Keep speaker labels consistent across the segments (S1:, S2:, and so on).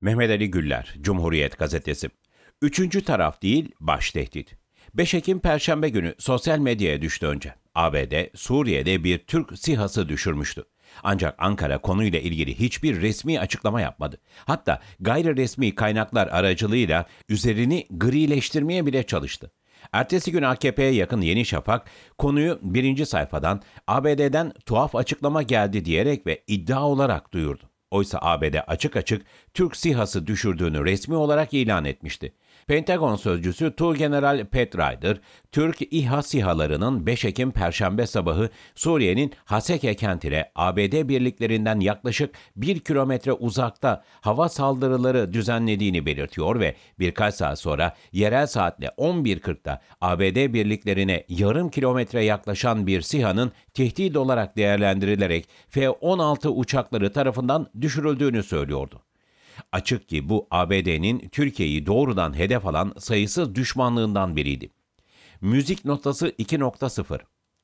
S1: Mehmet Ali Güller, Cumhuriyet Gazetesi. Üçüncü taraf değil, baş tehdit. 5 Ekim Perşembe günü sosyal medyaya düştü önce. ABD, Suriye'de bir Türk sihası düşürmüştü. Ancak Ankara konuyla ilgili hiçbir resmi açıklama yapmadı. Hatta gayri resmi kaynaklar aracılığıyla üzerini grileştirmeye bile çalıştı. Ertesi gün AKP'ye yakın Yeni Şafak konuyu birinci sayfadan ABD'den tuhaf açıklama geldi diyerek ve iddia olarak duyurdu. Oysa ABD açık açık Türk sihası düşürdüğünü resmi olarak ilan etmişti. Pentagon sözcüsü General Pat Ryder, Türk İHA SİHA'larının 5 Ekim Perşembe sabahı Suriye'nin Haseke kentine ABD birliklerinden yaklaşık 1 kilometre uzakta hava saldırıları düzenlediğini belirtiyor ve birkaç saat sonra yerel saatle 11.40'da ABD birliklerine yarım kilometre yaklaşan bir SİHA'nın tehdit olarak değerlendirilerek F-16 uçakları tarafından düşürüldüğünü söylüyordu. Açık ki bu ABD'nin Türkiye'yi doğrudan hedef alan sayısız düşmanlığından biriydi. Müzik notası 2.0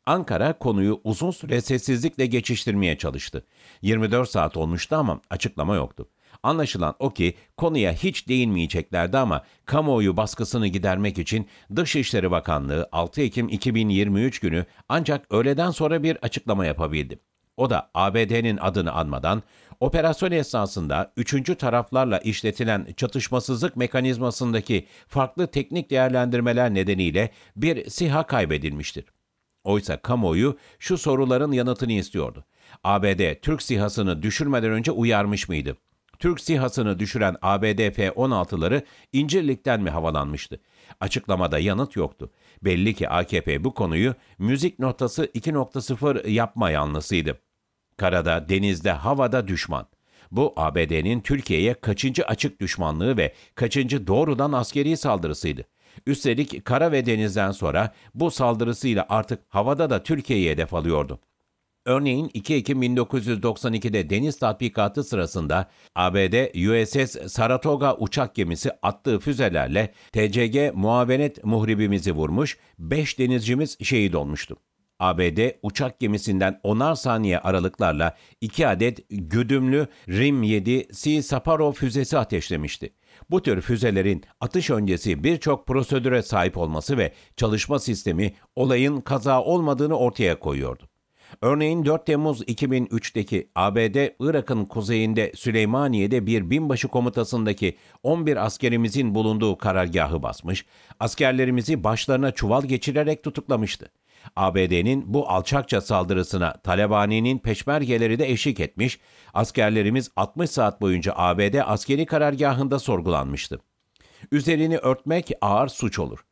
S1: Ankara konuyu uzun süre sessizlikle geçiştirmeye çalıştı. 24 saat olmuştu ama açıklama yoktu. Anlaşılan o ki konuya hiç değinmeyeceklerdi ama kamuoyu baskısını gidermek için Dışişleri Bakanlığı 6 Ekim 2023 günü ancak öğleden sonra bir açıklama yapabildi. O da ABD'nin adını anmadan operasyon esnasında üçüncü taraflarla işletilen çatışmasızlık mekanizmasındaki farklı teknik değerlendirmeler nedeniyle bir siha kaybedilmiştir. Oysa kamuoyu şu soruların yanıtını istiyordu. ABD Türk sihasını düşürmeden önce uyarmış mıydı? Türk sihasını düşüren ABD F-16'ları İncirlik'ten mi havalanmıştı? Açıklamada yanıt yoktu. Belli ki AKP bu konuyu müzik notası 2.0 yapma yanlısıydı. Karada, denizde, havada düşman. Bu ABD'nin Türkiye'ye kaçıncı açık düşmanlığı ve kaçıncı doğrudan askeri saldırısıydı. Üstelik kara ve denizden sonra bu saldırısıyla artık havada da Türkiye'yi hedef alıyordu. Örneğin 2 Ekim 1992'de deniz tatbikatı sırasında ABD USS Saratoga uçak gemisi attığı füzelerle TCG muavenet muhribimizi vurmuş, 5 denizcimiz şehit olmuştu. ABD uçak gemisinden onar saniye aralıklarla 2 adet güdümlü RIM-7 C Saparov füzesi ateşlemişti. Bu tür füzelerin atış öncesi birçok prosedüre sahip olması ve çalışma sistemi olayın kaza olmadığını ortaya koyuyordu. Örneğin 4 Temmuz 2003'teki ABD Irak'ın kuzeyinde Süleymaniye'de bir binbaşı komutasındaki 11 askerimizin bulunduğu karargahı basmış, askerlerimizi başlarına çuval geçirerek tutuklamıştı. ABD'nin bu alçakça saldırısına Talebani'nin peşmergeleri de eşlik etmiş, askerlerimiz 60 saat boyunca ABD askeri karargahında sorgulanmıştı. Üzerini örtmek ağır suç olur.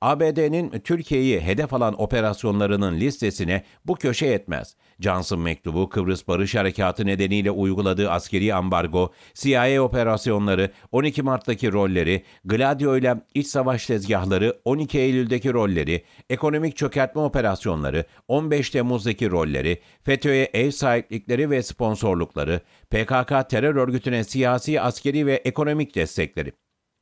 S1: ABD'nin Türkiye'yi hedef alan operasyonlarının listesine bu köşe etmez. Johnson mektubu Kıbrıs Barış Harekatı nedeniyle uyguladığı askeri ambargo, CIA operasyonları, 12 Mart'taki rolleri, Gladio ile iç savaş tezgahları, 12 Eylül'deki rolleri, ekonomik çökertme operasyonları, 15 Temmuz'daki rolleri, FETÖ'ye ev sahiplikleri ve sponsorlukları, PKK terör örgütüne siyasi, askeri ve ekonomik destekleri.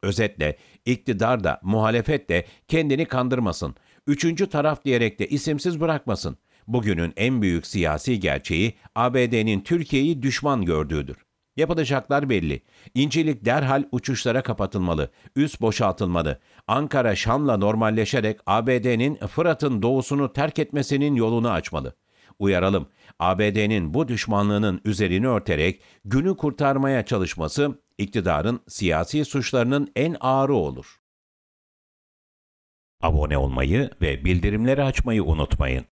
S1: Özetle iktidar da muhalefet de kendini kandırmasın. Üçüncü taraf diyerek de isimsiz bırakmasın. Bugünün en büyük siyasi gerçeği ABD'nin Türkiye'yi düşman gördüğüdür. Yapılacaklar belli. İncilik derhal uçuşlara kapatılmalı, üs boşaltılmalı. Ankara Şam'la normalleşerek ABD'nin Fırat'ın doğusunu terk etmesinin yolunu açmalı. Uyaralım, ABD'nin bu düşmanlığının üzerini örterek günü kurtarmaya çalışması iktidarın siyasi suçlarının en ağırı olur. Abone olmayı ve bildirimleri açmayı unutmayın.